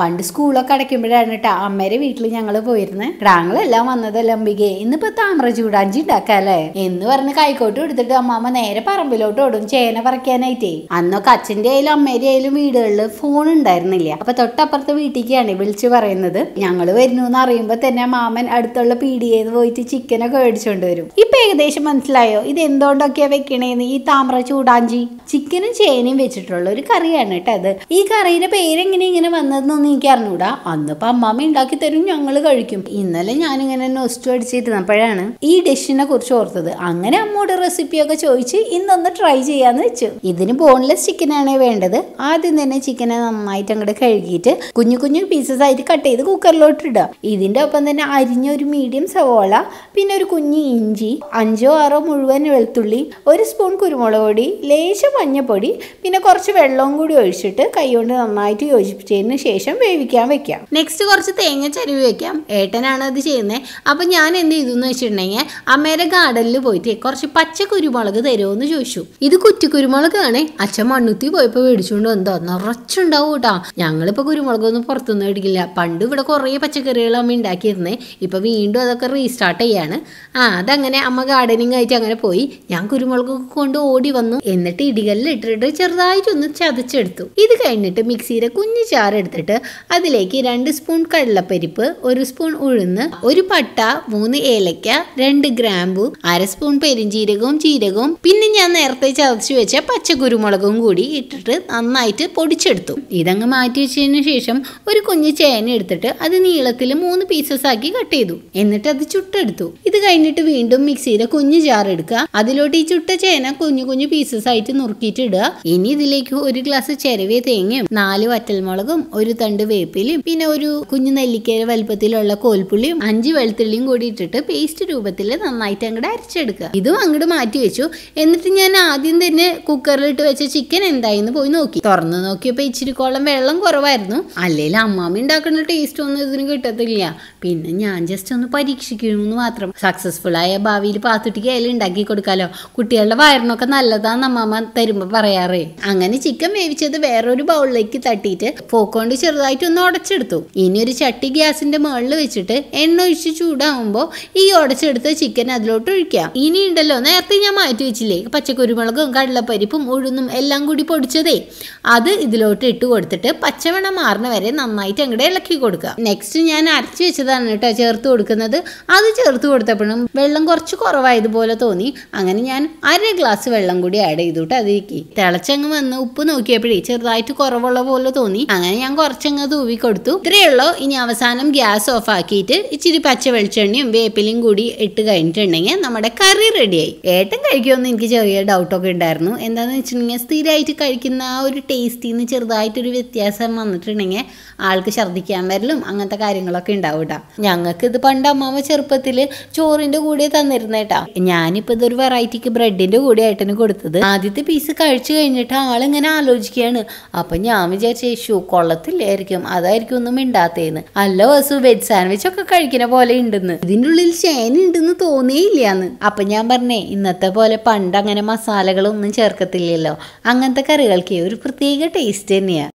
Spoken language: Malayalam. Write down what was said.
പണ്ട് സ്കൂളൊക്കെ അടയ്ക്കുമ്പോഴാണ് കേട്ടോ അമ്മേരെ വീട്ടിൽ ഞങ്ങൾ പോയിരുന്നത് ഗ്രാങ്ങളെല്ലാം വന്നതല്ലേ അമ്പികെ ഇന്നിപ്പോ താമ്ര ചൂടാഞ്ചി ഉണ്ടാക്കാല്ലേ എന്ന് പറഞ്ഞ് കൈക്കോട്ട് എടുത്തിട്ട് അമ്മാമ്മ നേരെ പറമ്പിലോട്ട് ഓടും ചേന പറിക്കാനായിട്ടേ അന്നൊക്കെ അച്ഛന്റെ ആയാലും അമ്മേരെ ആയാലും വീടുകളിൽ ഫോൺ ഉണ്ടായിരുന്നില്ല അപ്പൊ തൊട്ടപ്പുറത്തെ വീട്ടിലേക്കാണ് വിളിച്ചു പറയുന്നത് ഞങ്ങൾ വരുന്നു എന്ന് അറിയുമ്പോ തന്നെ മാമൻ അടുത്തുള്ള പീടികയിൽ പോയിട്ട് ചിക്കനൊക്കെ മേടിച്ചോണ്ട് വരും ഇപ്പൊ ഏകദേശം മനസ്സിലായോ ഇത് എന്തുകൊണ്ടൊക്കെയാ വെക്കണേന്ന് ഈ താമ്ര ചൂടാഞ്ചി ചിക്കനും ചേനയും വെച്ചിട്ടുള്ള ഒരു കറിയാണ് കേട്ടോ അത് ഈ കറിയുടെ പേരെങ്ങനെ ഇങ്ങനെ വന്നത് ഒന്നും എനിക്ക് അറിഞ്ഞൂടാ അന്നിപ്പോൾ അമ്മാമ്മ ഉണ്ടാക്കി തരും ഞങ്ങൾ കഴിക്കും ഇന്നലെ ഞാനിങ്ങനെ നൊസ്റ്റു അടിച്ചിരുന്നപ്പോഴാണ് ഈ ഡിഷിനെ കുറിച്ച് ഓർത്തത് അങ്ങനെ അമ്മയുടെ റെസിപ്പിയൊക്കെ ചോദിച്ച് ഇന്നൊന്ന് ട്രൈ ചെയ്യാന്ന് വെച്ചു ഇതിന് ബോൺലെസ് ചിക്കനാണ് വേണ്ടത് ആദ്യം തന്നെ ചിക്കനെ നന്നായിട്ട് അങ്ങോട്ട് കഴുകിയിട്ട് കുഞ്ഞു കുഞ്ഞു പീസസ് ആയിട്ട് കട്ട് ചെയ്ത് കുക്കറിലോട്ട് ഇടുക ഇതിന്റെ ഒപ്പം തന്നെ അരിഞ്ഞ ഒരു മീഡിയം സവോള പിന്നെ ഒരു കുഞ്ഞു ഇഞ്ചി അഞ്ചോ ആറോ മുഴുവൻ വെളുത്തുള്ളി ഒരു സ്പൂൺ കുരുമുളക് പൊടി ലേശം മഞ്ഞപ്പൊടി പിന്നെ കുറച്ച് വെള്ളവും കൂടി ഒഴിച്ചിട്ട് കൈകൊണ്ട് നന്നായിട്ട് യോജിപ്പിച്ചതിന് ശേഷം ശേഷം വേവിക്കാൻ വെക്കാം നെക്സ്റ്റ് കുറച്ച് തേങ്ങ ചരുവി വെക്കാം ഏട്ടനാണ് അത് ചെയ്യുന്നത് അപ്പോൾ ഞാൻ എന്ത് ചെയ്തു എന്ന് വെച്ചിട്ടുണ്ടെങ്കിൽ അമ്മയുടെ ഗാർഡനിൽ പോയിട്ട് കുറച്ച് പച്ച കുരുമുളക് തരുമെന്ന് ചോദിച്ചു ഇത് കുറ്റി കുരുമുളക് ആണ് അച്ഛൻ മണ്ണുത്തി പോയപ്പോൾ മേടിച്ചുകൊണ്ട് വന്നോ നിറച്ചുണ്ടാവും കേട്ടോ ഞങ്ങളിപ്പോൾ കുരുമുളകൊന്നും പുറത്തുനിന്ന് മേടിക്കില്ല പണ്ട് ഇവിടെ കുറേ പച്ചക്കറികൾ അമ്മ ഉണ്ടാക്കിയിരുന്നേ ഇപ്പോൾ വീണ്ടും അതൊക്കെ റീസ്റ്റാർട്ട് ചെയ്യാണ് ആ അതങ്ങനെ അമ്മ ഗാർഡനിങ് ആയിട്ട് അങ്ങനെ പോയി ഞാൻ കുരുമുളക് കൊണ്ട് ഓടി വന്നു എന്നിട്ട് ഇടികളിൽ ഇട്ടിട്ട് ചെറുതായിട്ടൊന്ന് ചതച്ചെടുത്തു ഇത് കഴിഞ്ഞിട്ട് മിക്സിയിലെ കുഞ്ഞു ചാറ് എടുത്തിട്ട് അതിലേക്ക് രണ്ട് സ്പൂൺ കടലപ്പരിപ്പ് ഒരു സ്പൂൺ ഉഴുന്ന് ഒരു പട്ട മൂന്ന് ഏലക്ക രണ്ട് ഗ്രാമ്പു അര സ്പൂൺ പെരുംജീരകവും ജീരകവും പിന്നെ ഞാൻ നേരത്തെ ചതച്ചു വെച്ച പച്ചക്കുരുമുളകും കൂടി ഇട്ടിട്ട് നന്നായിട്ട് പൊടിച്ചെടുത്തു ഇതങ്ങ് മാറ്റി വെച്ചതിന് ശേഷം ഒരു കുഞ്ഞു ചേന എടുത്തിട്ട് അത് നീളത്തിൽ മൂന്ന് പീസസ് ആക്കി കട്ട് ചെയ്തു എന്നിട്ട് അത് ചുട്ടെടുത്തു ഇത് കഴിഞ്ഞിട്ട് വീണ്ടും മിക്സിയുടെ കുഞ്ഞു ജാർ എടുക്കുക അതിലോട്ട് ഈ ചുട്ട ചേന കുഞ്ഞു കുഞ്ഞു പീസസ് ആയിട്ട് നുറുക്കിയിട്ട് ഇടുക ഇനി ഇതിലേക്ക് ഒരു ഗ്ലാസ് ചെരവിയ തേങ്ങയും നാല് വറ്റൽമുളകും ഒരു കണ്ട് വേപ്പിലും പിന്നെ ഒരു കുഞ്ഞു നെല്ലിക്കര വലുപ്പത്തിലുള്ള കോൽപ്പുള്ളിയും അഞ്ച് വെളുത്തുള്ളിയും കൂടി ഇട്ടിട്ട് പേസ്റ്റ് രൂപത്തിൽ നന്നായിട്ട് അങ്ങോട്ട് അരച്ചെടുക്കുക ഇതും അങ്ങോട്ട് മാറ്റി വെച്ചു എന്നിട്ട് ഞാൻ ആദ്യം തന്നെ കുക്കറിലിട്ട് വെച്ച ചിക്കൻ എന്തായെന്ന് പോയി നോക്കി തുറന്നു നോക്കിയപ്പോൾ കോളം വെള്ളം കുറവായിരുന്നു അല്ലെങ്കിൽ അമ്മാമി ഉണ്ടാക്കുന്ന ടേസ്റ്റ് ഒന്നും ഇതിന് കിട്ടത്തില്ല പിന്നെ ഞാൻ ജസ്റ്റ് ഒന്ന് പരീക്ഷിക്കണമെന്ന് മാത്രം സക്സസ്ഫുൾ ആയ ഭാവിയിൽ പാത്തുട്ടിക്ക് അതിൽ ഉണ്ടാക്കി കൊടുക്കാലോ കുട്ടികളുടെ വയറിനൊക്കെ നല്ലതാന്ന് അമ്മാമ തരുമ്പോൾ പറയാറേ അങ്ങനെ ചിക്കൻ വേവിച്ചത് വേറൊരു ബൗളിലേക്ക് തട്ടിയിട്ട് ഫോക്കോണ്ട് ചെറു ചെറുതായിട്ട് ഒന്ന് ഉടച്ചെടുത്തു ഇനി ഒരു ചട്ടി ഗ്യാസിന്റെ മുകളിൽ വെച്ചിട്ട് എണ്ണ ഒഴിച്ച് ചൂടാകുമ്പോൾ ഈ ഉടച്ചെടുത്ത ചിക്കൻ അതിലോട്ട് ഒഴിക്കാം ഇനി ഉണ്ടല്ലോ നേരത്തെ ഞാൻ മാറ്റി വെച്ചില്ലേ പച്ചക്കുരുമുളകും കടലപ്പരിപ്പും ഉഴുന്നും എല്ലാം കൂടി പൊടിച്ചതേ അത് ഇതിലോട്ട് ഇട്ട് കൊടുത്തിട്ട് പച്ചവെണ്ണ മാറുന്ന വരെ നന്നായിട്ട് അങ്ങോട്ട് ഇളക്കി കൊടുക്കുക നെക്സ്റ്റ് ഞാൻ അരച്ച് വെച്ചതാണ് കേട്ടോ ചേർത്ത് കൊടുക്കുന്നത് അത് ചേർത്ത് കൊടുത്തപ്പോഴും വെള്ളം കുറച്ച് കുറവായതുപോലെ തോന്നി അങ്ങനെ ഞാൻ അര ഗ്ലാസ് വെള്ളം കൂടി ആഡ് ചെയ്തു കേട്ടോ അതിലേക്ക് തിളച്ചങ്ങ് വന്ന് ഉപ്പ് നോക്കിയപ്പോഴേ ചെറുതായിട്ട് കുറവുള്ള പോലെ തോന്നി അങ്ങനെ ഞാൻ കുറച്ച് കുറച്ചങ്ങ് തൂവി കൊടുത്തു ഇത്രയേ ഉള്ളൂ ഇനി അവസാനം ഗ്യാസ് ഓഫ് ആക്കിയിട്ട് ഇച്ചിരി പച്ച വെളിച്ചെണ്ണയും വേപ്പിലയും കൂടി ഇട്ട് കഴിഞ്ഞിട്ടുണ്ടെങ്കിൽ നമ്മുടെ കറി റെഡിയായി ഏട്ടൻ കഴിക്കുമെന്ന് എനിക്ക് ചെറിയ ഡൗട്ടൊക്കെ ഉണ്ടായിരുന്നു എന്താന്ന് വെച്ചിട്ടുണ്ടെങ്കിൽ സ്ഥിരമായിട്ട് കഴിക്കുന്ന ആ ഒരു ടേസ്റ്റിൽ നിന്ന് ചെറുതായിട്ടൊരു വ്യത്യാസം വന്നിട്ടുണ്ടെങ്കിൽ ആൾക്ക് ഛർദ്ദിക്കാൻ വരലും അങ്ങനത്തെ കാര്യങ്ങളൊക്കെ ഉണ്ടാവും കേട്ടോ ഞങ്ങൾക്ക് ഇത് പണ്ട് അമ്മാമ്മ ചെറുപ്പത്തിൽ ചോറിൻ്റെ കൂടെ തന്നിരുന്ന കേട്ടോ ഞാനിപ്പോൾ ഇതൊരു വെറൈറ്റിക്ക് ബ്രെഡിൻ്റെ കൂടെ ഏട്ടന് കൊടുത്തത് ആദ്യത്തെ പീസ് കഴിച്ചു കഴിഞ്ഞിട്ട് ആളിങ്ങനെ ആലോചിക്കുകയാണ് അപ്പം ഞാൻ വിചാരിച്ചു കൊള്ളത്തില്ല ഇല്ലായിരിക്കും അതായിരിക്കും ഒന്നും മിണ്ടാത്തേന്ന് അല്ല വസു വെജ് സാൻഡ്വിച്ച് ഒക്കെ കഴിക്കുന്ന പോലെ ഉണ്ടെന്ന് ഇതിൻ്റെ ഉള്ളിൽ ചേന ഉണ്ടെന്ന് തോന്നിയില്ലാന്ന് അപ്പൊ ഞാൻ പറഞ്ഞേ ഇന്നത്തെ പോലെ പണ്ട് അങ്ങനെ മസാലകളൊന്നും ചേർക്കത്തില്ലല്ലോ അങ്ങനത്തെ കറികൾക്ക് ഒരു പ്രത്യേക ടേസ്റ്റ് തന്നെയാണ്